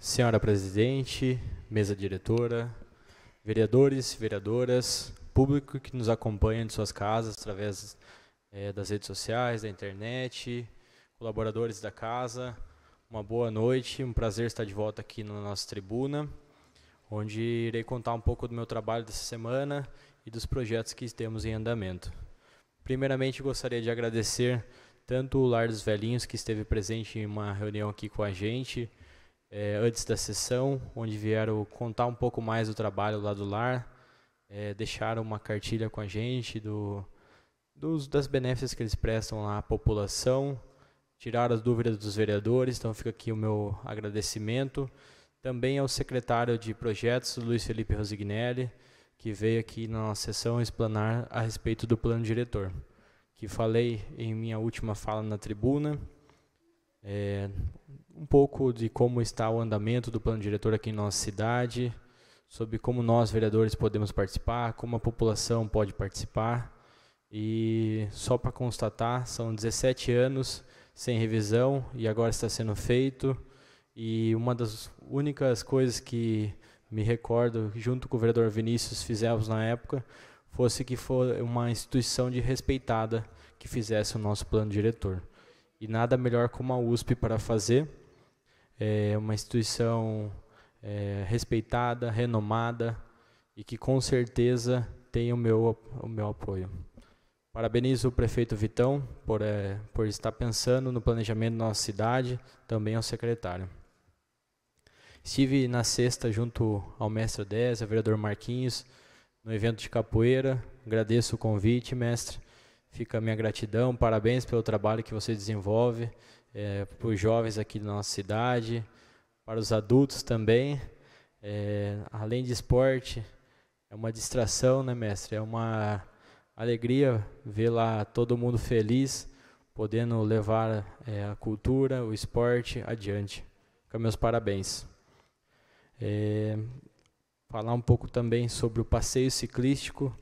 Senhora presidente, mesa diretora, vereadores, vereadoras, público que nos acompanha de suas casas através é, das redes sociais, da internet, colaboradores da casa, uma boa noite, um prazer estar de volta aqui na nossa tribuna, onde irei contar um pouco do meu trabalho dessa semana e dos projetos que temos em andamento. Primeiramente, gostaria de agradecer tanto o Lar dos Velhinhos, que esteve presente em uma reunião aqui com a gente, é, antes da sessão, onde vieram contar um pouco mais do trabalho lá do lar, é, deixaram uma cartilha com a gente do, dos, das benéficas que eles prestam lá à população, tiraram as dúvidas dos vereadores, então fica aqui o meu agradecimento. Também ao secretário de projetos, Luiz Felipe Rosignelli, que veio aqui na nossa sessão explanar a respeito do plano diretor, que falei em minha última fala na tribuna é, um pouco de como está o andamento do plano diretor aqui em nossa cidade, sobre como nós, vereadores, podemos participar, como a população pode participar. E só para constatar, são 17 anos sem revisão e agora está sendo feito. E uma das únicas coisas que me recordo, junto com o vereador Vinícius, fizemos na época, fosse que for uma instituição de respeitada que fizesse o nosso plano diretor e nada melhor como a USP para fazer. É uma instituição é, respeitada, renomada e que com certeza tem o meu, o meu apoio. Parabenizo o prefeito Vitão por, é, por estar pensando no planejamento da nossa cidade, também ao secretário. Estive na sexta junto ao mestre dez, ao vereador Marquinhos, no evento de capoeira. Agradeço o convite, mestre, Fica a minha gratidão, parabéns pelo trabalho que você desenvolve, é, para os jovens aqui da nossa cidade, para os adultos também. É, além de esporte, é uma distração, né, mestre? É uma alegria ver lá todo mundo feliz, podendo levar é, a cultura, o esporte adiante. Fica meus parabéns. É, falar um pouco também sobre o passeio ciclístico.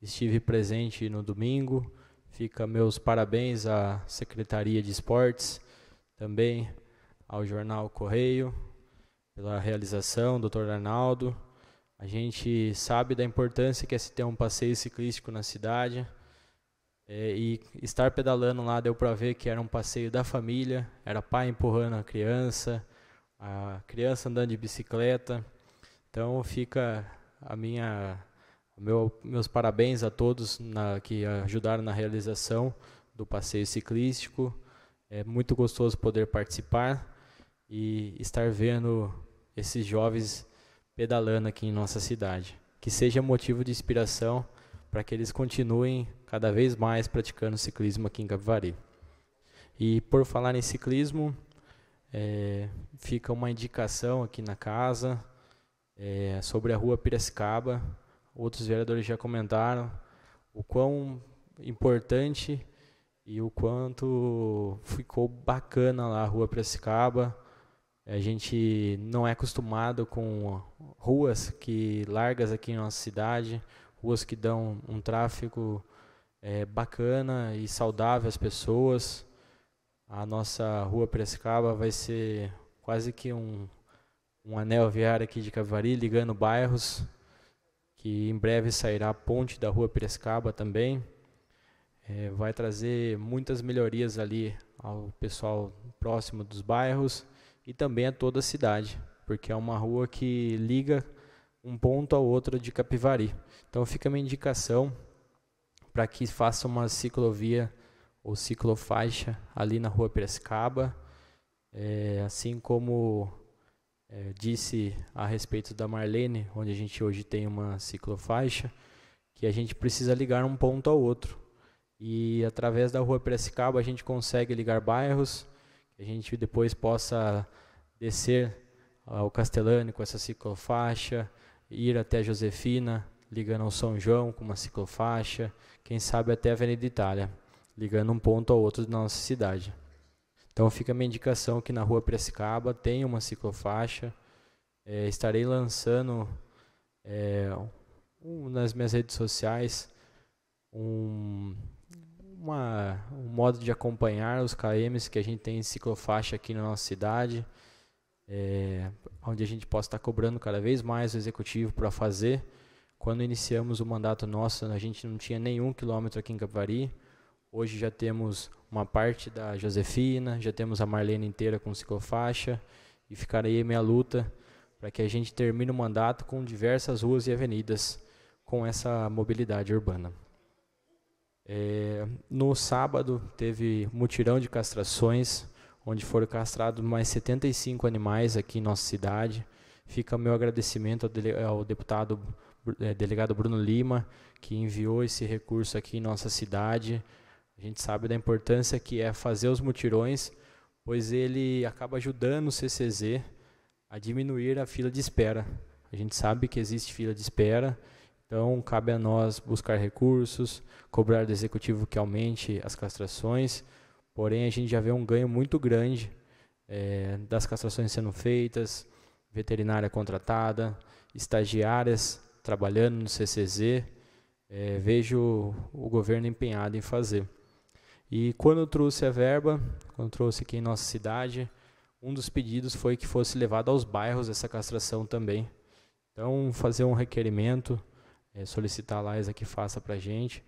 Estive presente no domingo, Fica meus parabéns à Secretaria de Esportes, também ao Jornal Correio, pela realização, doutor Arnaldo. A gente sabe da importância que é se ter um passeio ciclístico na cidade. É, e estar pedalando lá deu para ver que era um passeio da família, era pai empurrando a criança, a criança andando de bicicleta. Então fica a minha meu, meus parabéns a todos na, que ajudaram na realização do passeio ciclístico. É muito gostoso poder participar e estar vendo esses jovens pedalando aqui em nossa cidade. Que seja motivo de inspiração para que eles continuem cada vez mais praticando ciclismo aqui em Capivari. E por falar em ciclismo, é, fica uma indicação aqui na casa é, sobre a rua Piracicaba, outros vereadores já comentaram, o quão importante e o quanto ficou bacana lá a Rua Precicaba. A gente não é acostumado com ruas que largas aqui na nossa cidade, ruas que dão um tráfego é, bacana e saudável às pessoas. A nossa Rua Precicaba vai ser quase que um, um anel viário aqui de Cavari, ligando bairros que em breve sairá a ponte da rua Piracicaba também. É, vai trazer muitas melhorias ali ao pessoal próximo dos bairros e também a toda a cidade, porque é uma rua que liga um ponto ao outro de Capivari. Então fica uma indicação para que faça uma ciclovia ou ciclofaixa ali na rua Piracicaba, é, assim como é, disse a respeito da Marlene, onde a gente hoje tem uma ciclofaixa, que a gente precisa ligar um ponto ao outro. E através da rua Piracicaba a gente consegue ligar bairros, que a gente depois possa descer ao Castelânio com essa ciclofaixa, ir até Josefina, ligando ao São João com uma ciclofaixa, quem sabe até a Avenida Itália, ligando um ponto ao outro da nossa cidade. Então fica a minha indicação que na rua Piracicaba tem uma ciclofaixa. É, estarei lançando é, um, nas minhas redes sociais um, uma, um modo de acompanhar os KMs que a gente tem em ciclofaixa aqui na nossa cidade, é, onde a gente possa estar cobrando cada vez mais o executivo para fazer. Quando iniciamos o mandato nosso, a gente não tinha nenhum quilômetro aqui em Capivari. Hoje já temos uma parte da Josefina, já temos a Marlene inteira com ciclofaixa e ficar aí minha luta para que a gente termine o mandato com diversas ruas e avenidas com essa mobilidade urbana. É, no sábado teve mutirão de castrações, onde foram castrados mais 75 animais aqui em nossa cidade. Fica meu agradecimento ao, ao deputado é, delegado Bruno Lima, que enviou esse recurso aqui em nossa cidade a gente sabe da importância que é fazer os mutirões, pois ele acaba ajudando o CCZ a diminuir a fila de espera. A gente sabe que existe fila de espera, então cabe a nós buscar recursos, cobrar do executivo que aumente as castrações, porém a gente já vê um ganho muito grande é, das castrações sendo feitas, veterinária contratada, estagiárias trabalhando no CCZ. É, eh, vejo o governo empenhado em fazer. E quando eu trouxe a verba, quando eu trouxe aqui em nossa cidade, um dos pedidos foi que fosse levado aos bairros essa castração também. Então, fazer um requerimento, é, solicitar a Laisa que faça para a gente.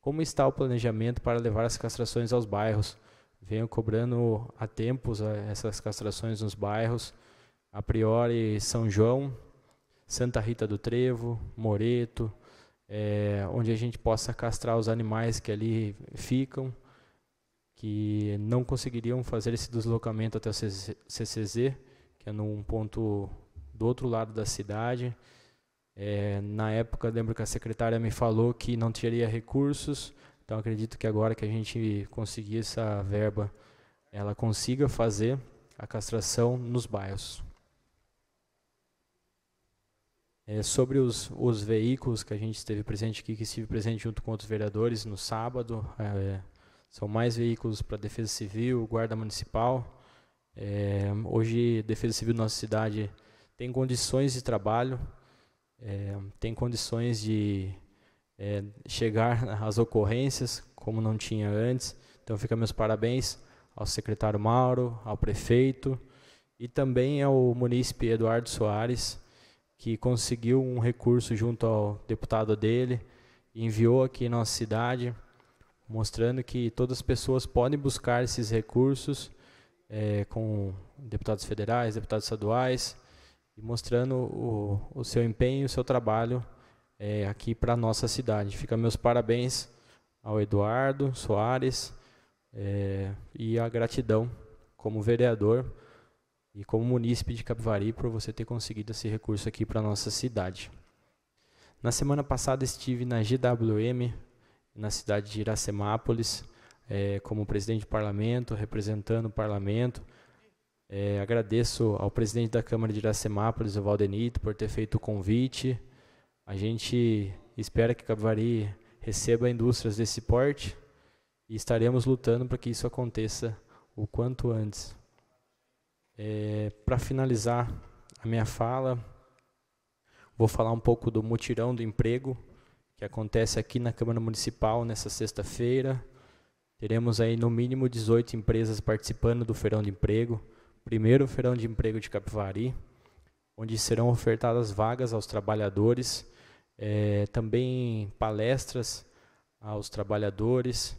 Como está o planejamento para levar as castrações aos bairros? Venho cobrando há tempos é, essas castrações nos bairros. A priori, São João, Santa Rita do Trevo, Moreto, é, onde a gente possa castrar os animais que ali ficam que não conseguiriam fazer esse deslocamento até o CCZ, que é num ponto do outro lado da cidade. É, na época, lembro que a secretária me falou que não teria recursos, então acredito que agora que a gente conseguir essa verba, ela consiga fazer a castração nos bairros. É, sobre os, os veículos que a gente esteve presente aqui, que estive presente junto com outros vereadores no sábado, é, são mais veículos para Defesa Civil, Guarda Municipal. É, hoje, Defesa Civil da nossa cidade tem condições de trabalho, é, tem condições de é, chegar às ocorrências, como não tinha antes. Então, fica meus parabéns ao secretário Mauro, ao prefeito e também ao munícipe Eduardo Soares, que conseguiu um recurso junto ao deputado dele, enviou aqui em nossa cidade mostrando que todas as pessoas podem buscar esses recursos é, com deputados federais, deputados estaduais, e mostrando o, o seu empenho, o seu trabalho é, aqui para a nossa cidade. Fica meus parabéns ao Eduardo Soares é, e a gratidão como vereador e como munícipe de Capivari por você ter conseguido esse recurso aqui para a nossa cidade. Na semana passada estive na GWM na cidade de Iracemápolis, é, como presidente do parlamento, representando o parlamento. É, agradeço ao presidente da Câmara de Iracemápolis, o Valdenito, por ter feito o convite. A gente espera que Capivari receba indústrias desse porte e estaremos lutando para que isso aconteça o quanto antes. É, para finalizar a minha fala, vou falar um pouco do mutirão do emprego que acontece aqui na Câmara Municipal nessa sexta-feira. Teremos aí no mínimo 18 empresas participando do Feirão de Emprego, primeiro Feirão de Emprego de Capivari, onde serão ofertadas vagas aos trabalhadores, é, também palestras aos trabalhadores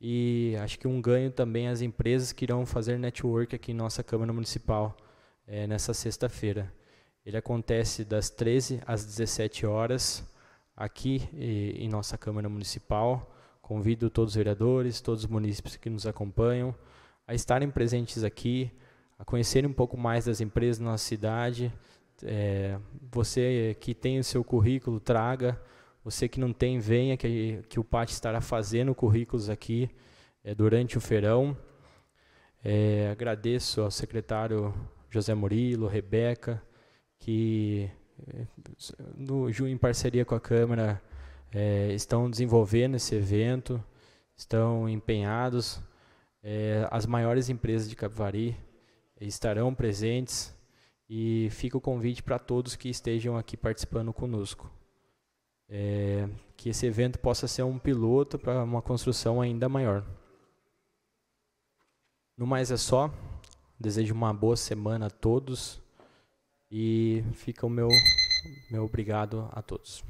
e acho que um ganho também às empresas que irão fazer network aqui em nossa Câmara Municipal é, nessa sexta-feira. Ele acontece das 13 às 17 horas aqui e, em nossa Câmara Municipal. Convido todos os vereadores, todos os munícipes que nos acompanham a estarem presentes aqui, a conhecerem um pouco mais das empresas da nossa cidade. É, você que tem o seu currículo, traga. Você que não tem, venha, que, que o PAT estará fazendo currículos aqui é, durante o feirão. É, agradeço ao secretário José Murilo, Rebeca, que no Ju em parceria com a Câmara é, estão desenvolvendo esse evento, estão empenhados. É, as maiores empresas de Capivari estarão presentes e fica o convite para todos que estejam aqui participando conosco. É, que esse evento possa ser um piloto para uma construção ainda maior. No mais é só. Desejo uma boa semana a todos e fica o meu, meu obrigado a todos.